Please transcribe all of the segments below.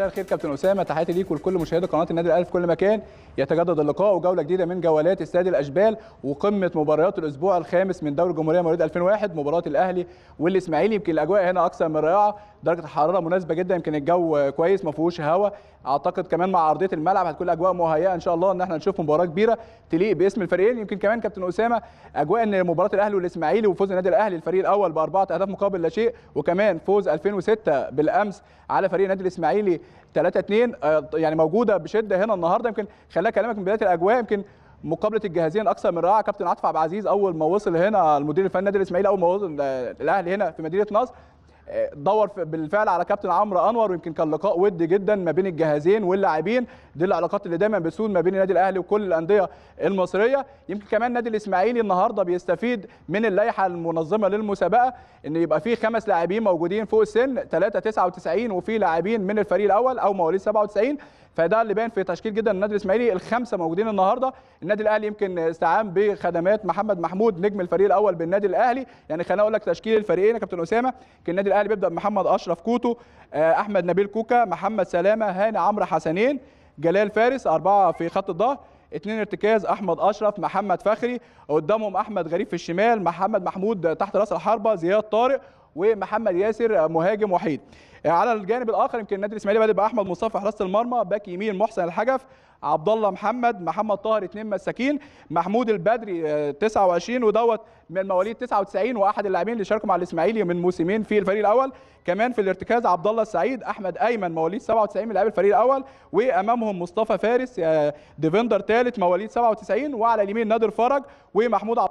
مساء الخير كابتن اسامه تحياتي ليك ولكل مشاهدي قناه النادي الاهلي في كل مكان يتجدد اللقاء وجوله جديده من جولات استاد الاشبال وقمه مباريات الاسبوع الخامس من دوري الجمهوريه مواليد 2001 مباراه الاهلي والاسماعيلي يمكن الاجواء هنا اكثر من رائعه درجه الحراره مناسبه جدا يمكن الجو كويس ما فيهوش هواء اعتقد كمان مع ارضيه الملعب هتكون الاجواء مهيئه ان شاء الله ان احنا نشوف مباراه كبيره تليق باسم الفريقين يمكن كمان كابتن اسامه اجواء ان مباراه الاهلي والاسماعيلي وفوز النادي الاهلي الفريق الاول باربعه اهداف مقابل لا شيء وكمان فوز 2006 بالامس على فريق النادي الاسماعيلي 3 2 آه، يعني موجوده بشده هنا النهارده يمكن خلاك ده كلامك من بدايه الاجواء يمكن مقابله الجاهزين اكثر من رائعه كابتن عطف عبد العزيز اول ما وصل هنا المدير الفني نادي الاسماعيلي اول ما وصل الاهلي هنا في مدينه نصر آه، دور بالفعل على كابتن عمرو انور ويمكن كان لقاء ودي جدا ما بين الجهازين واللاعبين دي العلاقات اللي دايما بتسود ما بين النادي الاهلي وكل الانديه المصريه يمكن كمان نادي الاسماعيلي النهارده بيستفيد من اللائحه المنظمه للمسابقه ان يبقى فيه خمس لاعبين موجودين فوق السن 3 99 وفي لاعبين من الفريق الاول او مواليد 97 فده اللي باين في تشكيل جدا النادي الاسماعيلي الخمسه موجودين النهارده النادي الاهلي يمكن استعان بخدمات محمد محمود نجم الفريق الاول بالنادي الاهلي يعني خليني اقول لك تشكيل الفريقين يا كابتن اسامه النادي الاهلي بيبدا بمحمد اشرف كوتو آه، احمد نبيل كوكا محمد سلامه هاني عمرو حسنين جلال فارس اربعه في خط الظهر اثنين ارتكاز احمد اشرف محمد فخري قدامهم احمد غريب في الشمال محمد محمود تحت راس الحربه زياد طارق ومحمد ياسر مهاجم وحيد على الجانب الاخر يمكن النادي الاسماعيلي بادئ باحمد مصطفى حراسه المرمى باك يمين محسن الحجف عبد الله محمد محمد طاهر اثنين مساكين محمود البدري 29 آه، ودوت من مواليد 99 واحد اللاعبين اللي شاركوا مع الاسماعيلي من موسمين في الفريق الاول كمان في الارتكاز عبد الله السعيد احمد ايمن مواليد 97 من لاعبي الفريق الاول وامامهم مصطفى فارس آه، ديفندر ثالث مواليد 97 وعلى اليمين نادر فرج ومحمود عبد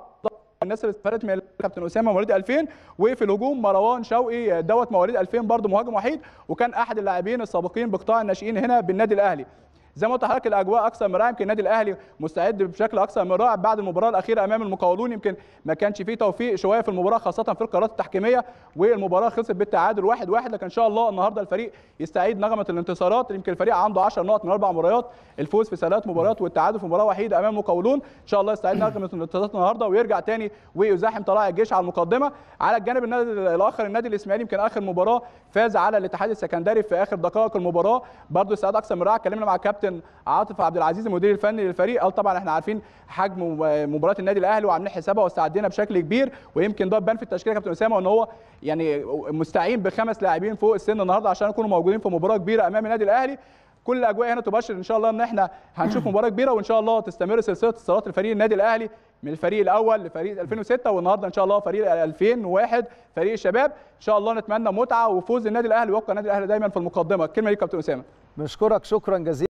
الناس اللي اتفرت من كابتن اسامه مواليد 2000 وفي الهجوم مروان شوقي آه، دوت مواليد 2000 برضه مهاجم وحيد وكان احد اللاعبين السابقين بقطاع الناشئين هنا بالنادي الاهلي زي ما قلت لحضرتك الاجواء اكثر من رائع يمكن النادي الاهلي مستعد بشكل اكثر من رائع بعد المباراه الاخيره امام المقاولون يمكن ما كانش فيه توفيق شويه في المباراه خاصه في القرارات التحكيميه والمباراه خلصت بالتعادل 1-1 واحد واحد لكن ان شاء الله النهارده الفريق يستعيد نغمه الانتصارات يمكن الفريق عنده 10 نقط من اربع مباريات الفوز في ثلاث مباريات والتعادل في مباراه وحيده امام المقاولون ان شاء الله يستعيد نغمه الانتصارات النهارده ويرجع تاني ويزاحم طلائع الجيش على المقدمه على الجانب النادي الاخر النادي الاسماعيلي يمكن اخر مباراه فاز على الاتحاد السكندري في اخر دقائق المباراه برضه استعاد اكثر من رائع اتكلمنا مع الكابتن كابتن عاطف عبد العزيز المدير الفني للفريق قال طبعا احنا عارفين حجم مباراه النادي الاهلي وعاملين حسابها واستعدينا بشكل كبير ويمكن ده بان في التشكيله كابتن اسامه ان هو يعني مستعين بخمس لاعبين فوق السن النهارده عشان يكونوا موجودين في مباراه كبيره امام النادي الاهلي كل الاجواء هنا تبشر ان شاء الله ان احنا هنشوف مباراه كبيره وان شاء الله تستمر سلسله اتصالات الفريق النادي الاهلي من الفريق الاول لفريق 2006 والنهارده ان شاء الله فريق 2001 فريق الشباب ان شاء الله نتمنى متعه وفوز النادي الاهلي ويبقى النادي الاهلي دايما في المقدمه الكلمه ليك كابتن اسامه بنشكرك شكرا جزيلا